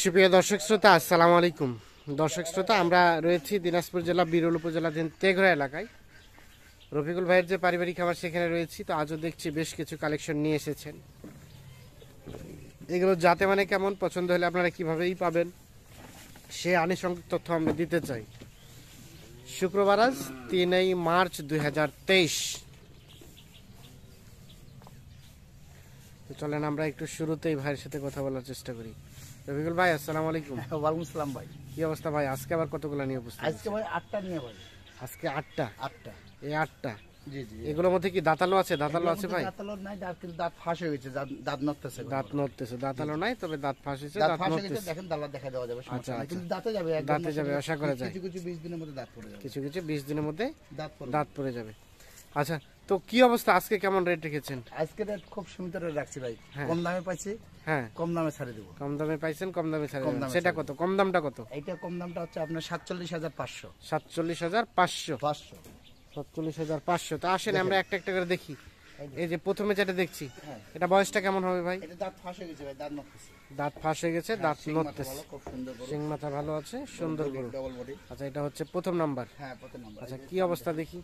সুপ্রিয় দর্শক শ্রোতা আসসালামু আলাইকুম দর্শক শ্রোতা আমরা রয়েছি দিনাজপুর জেলা বিরল উপজেলাধীন তেঘরা এলাকায় রফিকুল ভাইয়ের যে পারিবারিক খাবার সেখানে রয়েছি তো আজও দেখছি বেশ কিছু কালেকশন নিয়ে এসেছেন এগুলো যাতে মানে কেমন পছন্দ হলে আপনারা কীভাবেই পাবেন সে আনুষঙ্গ তথ্য আমরা দিতে চাই শুক্রবার আজ তিনই মার্চ দুই তো চলেন আমরা একটু শুরুতেই ভাইয়ের সাথে কথা বলার চেষ্টা করি রবিকুল ভাই আসসালামু আলাইকুম হ্যাঁ, ওয়ালাইকুম আসসালাম ভাই কি অবস্থা ভাই আজকে আবার কতগুলো নিয়ে উপস্থিত আজকে ভাই আটটা নিয়ে ভাই আজকে আটটা আটটা এই আটটা জি জি এগুলোর মধ্যে কি দাঁতালো আছে আছে ভাই নাই দাঁত কিন্তু দাঁত ফাঁস হয়ে গেছে দাঁত নড়তেছে দাঁত নড়তেছে দাঁতালো নাই তবে দাঁত ফাঁস হয়েছে দাঁত দেখেন দালা দেখা দেওয়া যাবে আচ্ছা কিন্তু আচ্ছা। দাঁতে যাবে দাঁতে যাবে আশা করা যায় কিছু কিছু 20 দিনের মধ্যে দাঁত পড়ে যাবে কিছু কিছু 20 দিনের মধ্যে দাঁত দাঁত পড়ে যাবে আচ্ছা তো কি অবস্থা আজকে কেমন রেট রেখেছেন আজকে রেট খুব সীমিত রেট রাখছি ভাই হ্যাঁ। কম দামে পাইছি হ্যাঁ কম দামে ছাড়ে দেব কম দামে পাইছেন কম দামে ছাড়ে সেটা কত কম দামটা কত এটা কম দামটা হচ্ছে আপনার সাতচল্লিশ হাজার পাঁচশো সাতচল্লিশ হাজার পাঁচশো পাঁচশো সাতচল্লিশ হাজার পাঁচশো তো আসেন আমরা একটা একটা করে দেখি এই যে প্রথমে যেটা দেখছি হ্যাঁ। এটা বয়সটা কেমন হবে ভাই দাঁত ফাঁস গেছে ভাই দাঁত নড়তেছে দাঁত ফাঁস হয়ে গেছে হ্যাঁ, দাঁত নড়তেছে সিং মাথা ভালো আছে সুন্দর আচ্ছা এটা হচ্ছে প্রথম নাম্বার হ্যাঁ প্রথম নাম্বার আচ্ছা কি অবস্থা দেখি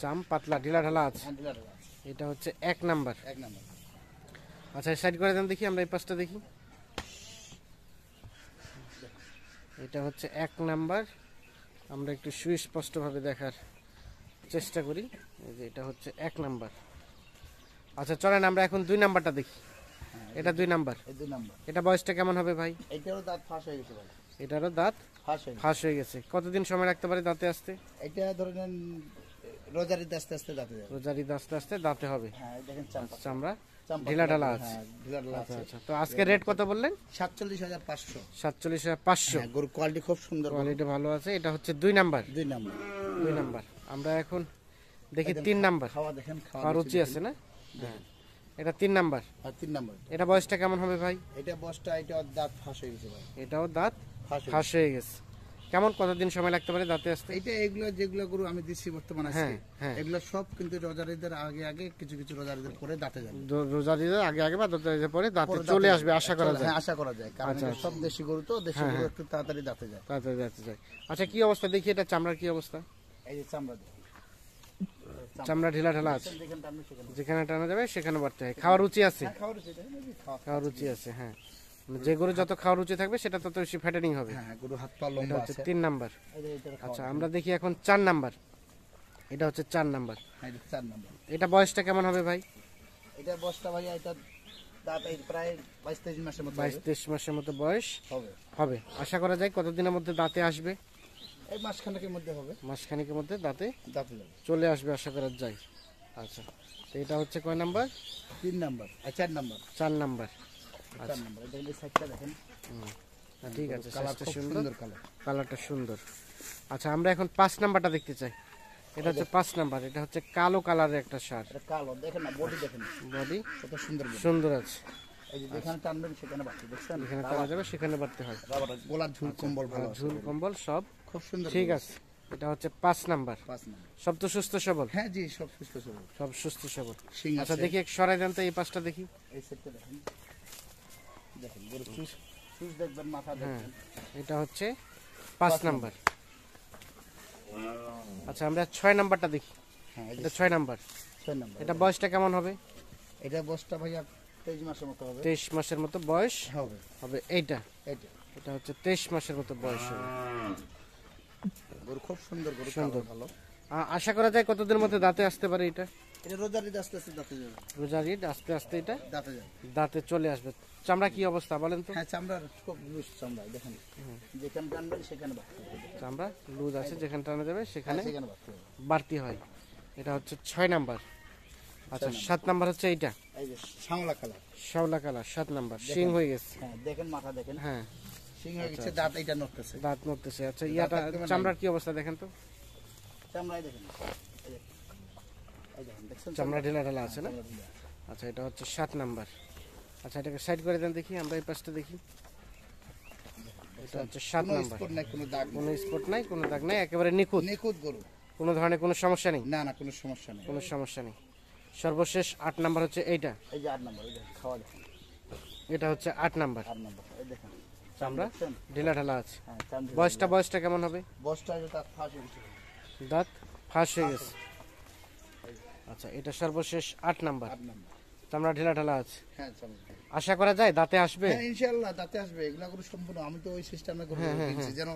চাম পাতলা ঢিলা ঢালা আছে এটা হচ্ছে এক নাম্বার এক নাম্বার আচ্ছা সাইড করে দেন দেখি আমরা এই পাশটা দেখি এটা হচ্ছে এক নাম্বার আমরা একটু সুস্পষ্টভাবে দেখার চেষ্টা করি যে এটা হচ্ছে এক নাম্বার আচ্ছা চলেন আমরা এখন দুই নাম্বারটা দেখি হ্যাঁ, এটা দুই নাম্বার এটা বয়সটা কেমন হবে ভাই এটাও দাঁত ফাঁস হয়ে গেছে ভাই এটারও দাঁত ফাঁস হয়ে গেছে কতদিন সময় রাখতে পারে দাঁতে আসতে এটা ধরে নেন রোজারি ঈদ আস্তে আস্তে দাঁতে যাবে রোজার ঈদ আস্তে আস্তে দাঁতে হবে হ্যাঁ দেখেন চামড়া আচ্ছা, হ্যাঁ, আচ্ছা, আচ্ছা। সাতচল্লিশ হাজার পাঁচশো কোয়ালিটি হ্যাঁ, খুব সুন্দর কোয়ালিটি ভালো আছে এটা হচ্ছে দুই নাম্বার দুই নাম্বার দুই নাম্বার আমরা এখন দেখি তিন নাম্বার রুচি আছে না হ্যাঁ। এটা তিন নাম্বার তিন এটা বয়সটা কেমন হবে ভাই এটা বয়সটা এটা দাঁত ফাঁস হয়ে গেছে ভাই এটাও দাঁত হয়ে গেছে কেমন কতদিন সময় লাগতে পারে দাঁতে আসতে এটা এগুলো যেগুলো গরু আমি দিচ্ছি বর্তমানে হ্যাঁ, হ্যাঁ। এগুলো সব কিন্তু আগে আগে কিছু কিছু পরে দাঁতে যাবে আগে আগে বা পরে দাঁতে চলে আসবে আশা করা যায় হ্যাঁ, আশা করা যায় কারণ আচ্ছা, সব আচ্ছা। দেশি গরু তো দেশি গরু একটু তাড়াতাড়ি দাঁতে যায় তাড়াতাড়ি দাঁতে যায় আচ্ছা কি অবস্থা দেখি এটা চামড়ার কি অবস্থা এই যে চামড়া চামড়া ঢিলা ঢালা আছে যেখানে টানা যাবে সেখানে বাড়তে হয় খাওয়ার রুচি আছে খাওয়ার রুচি আছে হ্যাঁ মানে যে গরু যত খাওয়ার উচিত থাকবে সেটা তত বেশি ফ্যাটেনিং হবে হ্যাঁ, হ্যাঁ, হাত তিন নাম্বার আচ্ছা আমরা দেখি এখন চার নাম্বার এটা হচ্ছে হ্যাঁ, চার নাম্বার এটা বয়সটা কেমন হবে ভাই এটা বয়সটা ভাই এটা বাইশ মাসের বয়স হবে আশা করা যায় মধ্যে দাঁতে আসবে এই মাসখানেকের মধ্যে হবে মাসখানেকের মধ্যে দাঁতে চলে আসবে আশা করা যায় আচ্ছা হচ্ছে কয় নাম্বার তিন চার চার নাম্বার আচ্ছা। হ্যাঁ, ঠিক আচ্ছা, এটা হচ্ছে পাঁচ নাম্বার আচ্ছা, সব খুব সুন্দর ঠিক আছে এটা হচ্ছে পাঁচ নাম্বার সব তো সুস্থ সবল হ্যাঁ জি সব সুস্থ সবল সব সুস্থ সবল আচ্ছা দেখি এক সরাই জানতে এই পাঁচটা দেখি দেখেন হ্যাঁ, এটা হচ্ছে পাঁচ নাম্বার আচ্ছা আমরা ছয় নাম্বারটা দেখি হ্যাঁ, এটা ছয় নাম্বার এটা বয়সটা কেমন হবে এটা বয়সটা ভাইয়া তেইশ মাসের মতো বয়স হবে হবে এইটা এটা হচ্ছে তেইশ মাসের মতো বয়স হবে খুব সুন্দর সুন্দর ভালো আশা করা যায় কতদিন মধ্যে দাঁতে আসতে পারে এটা রোজার ঈদ আস্তে আস্তে এটা দাঁতে দাঁতে চলে আসবে চামড়া কি অবস্থা বলেন তো হ্যাঁ, চামড়া লুজ আছে যেখানে টানা যাবে সেখানে হ্যাঁ, বাড়তি হয় এটা হচ্ছে ছয় নাম্বার আচ্ছা সাত নাম্বার হচ্ছে এইটা শ্যাওলা কালার শ্যাওলা কালার সাত নাম্বার শিং হয়ে গেছে হ্যাঁ দেখেন মাথা দেখেন হ্যাঁ শিং হয়ে গেছে আচ্ছা, দাঁত এটা নড়তেছে দাঁত নড়তেছে আচ্ছা ইয়াটা চামড়ার কি অবস্থা দেখেন তো চামড়াই দেখেন চামড়া ঢেলা ঢালা আছে না আচ্ছা এটা হচ্ছে সাত নাম্বার আচ্ছা এটাকে সাইড করে দেন দেখি আমরা এই পাশটা দেখি এটা হচ্ছে সাত নাম্বার কোনো স্পট নাই কোনো দাগ নাই একেবারে নিখুঁত নিখুঁত গরু কোনো ধরনের কোনো সমস্যা নেই না না কোনো সমস্যা নেই কোনো সমস্যা নেই সর্বশেষ আট নাম্বার হচ্ছে এইটা এই যে আট নাম্বার খাওয়া এটা হচ্ছে আট নাম্বার আট নাম্বার চামড়া ঢিলা ঢালা আছে হ্যাঁ, বয়সটা বয়সটা কেমন হবে বয়সটা দাঁত ফাঁস হয়ে গেছে দাঁত ফাঁস হয়ে গেছে আচ্ছা এটা সর্বশেষ 8 নাম্বার 8 নাম্বার আমরা ঢেলা ঢালা আছে হ্যাঁ আশা করা যায় দাঁতে আসবে হ্যাঁ ইনশাআল্লাহ দাঁতে আসবে এগুলা করে সম্পূর্ণ আমি তো ওই সিস্টেমে করে দিয়েছি হ্যাঁ, হ্যাঁ, হ্যাঁ। যেন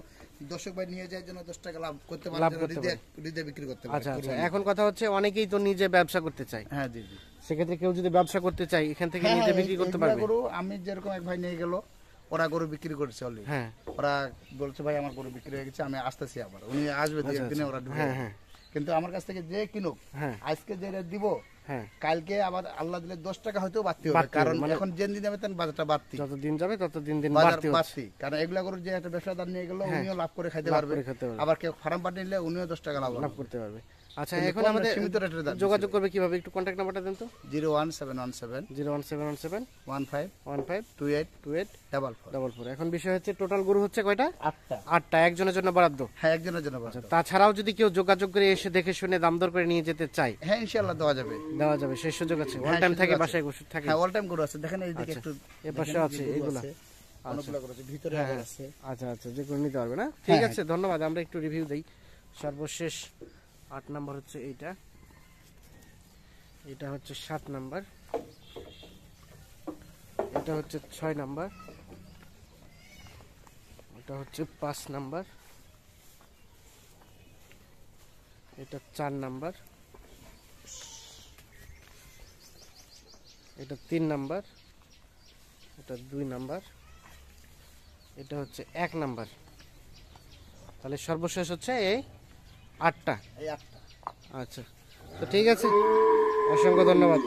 দর্শক ভাই নিয়ে যায় যেন 10 টাকা লাভ করতে পারে যেন হৃদয় বিক্রি করতে পারে আচ্ছা আচ্ছা এখন কথা হচ্ছে অনেকেই তো নিজে ব্যবসা করতে চায় হ্যাঁ জি জি সেক্ষেত্রে কেউ যদি ব্যবসা করতে চায় এখান থেকে নিজে বিক্রি করতে পারবে গরু আমি যেরকম এক ভাই নিয়ে গেল ওরা গরু বিক্রি করেছে অলরেডি হ্যাঁ ওরা বলছে ভাই আমার গরু বিক্রি হয়ে গেছে আমি আসতেছি আবার উনি আসবে আচ্ছা, দুই একদিনে আচ্ছা। ওরা ঢুকে হ্যাঁ হ্যাঁ কিন্তু আমার কাছ থেকে যে কিনুক হ্যাঁ। আজকে যে রেট দিব হ্যাঁ। কালকে আবার আল্লাহ দিলে দশ টাকা হয়তো বাড়তি হবে কারণ মানে এখন যেদিন দিন যাবে তখন বাজারটা বাড়তি যত দিন যাবে তত দিন বাজার বাড়তি কারণ এগুলা করে যে একটা ব্যবসাদার নিয়ে গেলো হ্যাঁ। উনিও লাভ করে খাইতে পারবে আবার কেউ ফার্ম পাঠিয়ে নিলে উনিও দশ টাকা লাভ লাভ করতে পারবে আচ্ছা এখন আমাদের সীমিত রেটের দাম যোগাযোগ করবে কিভাবে একটু কন্ট্যাক্ট নাম্বারটা দেন তো zero one seven one seven zero one seven one seven one five one five two eight two eight double double four এখন বিষয় হচ্ছে টোটাল গরু হচ্ছে কয়টা আটটা আটটা একজনের জন্য বরাদ্দ হ্যাঁ একজনের জন্য বরাদ্দ আচ্ছা, তাছাড়াও যদি কেউ যোগাযোগ করে এসে দেখে শুনে দাম দর করে নিয়ে যেতে চাই হ্যাঁ ইনশাআল্লাহ দেওয়া যাবে দেওয়া যাবে শেষ সুযোগ আছে অল হ্যাঁ, টাইম থাকে বাসায় বসে থাকে হ্যাঁ অল টাইম গরু আছে দেখেন এইদিকে আচ্ছা, একটু এই পাশে আছে এগুলা আচ্ছা। ভিতরে হ্যাঁ, হ্যাঁ। আছে আচ্ছা আচ্ছা যে করে নিতে পারবে না ঠিক আছে ধন্যবাদ আমরা একটু রিভিউ দেই সর্বশেষ আট নম্বর হচ্ছে এইটা এটা হচ্ছে সাত নাম্বার এটা হচ্ছে ছয় নাম্বার এটা হচ্ছে পাঁচ নাম্বার এটা চার নাম্বার এটা তিন নাম্বার এটা দুই নাম্বার এটা হচ্ছে এক নাম্বার তাহলে সর্বশেষ হচ্ছে এই আটটা আটটা আচ্ছা তো ঠিক আছে অসংখ্য ধন্যবাদ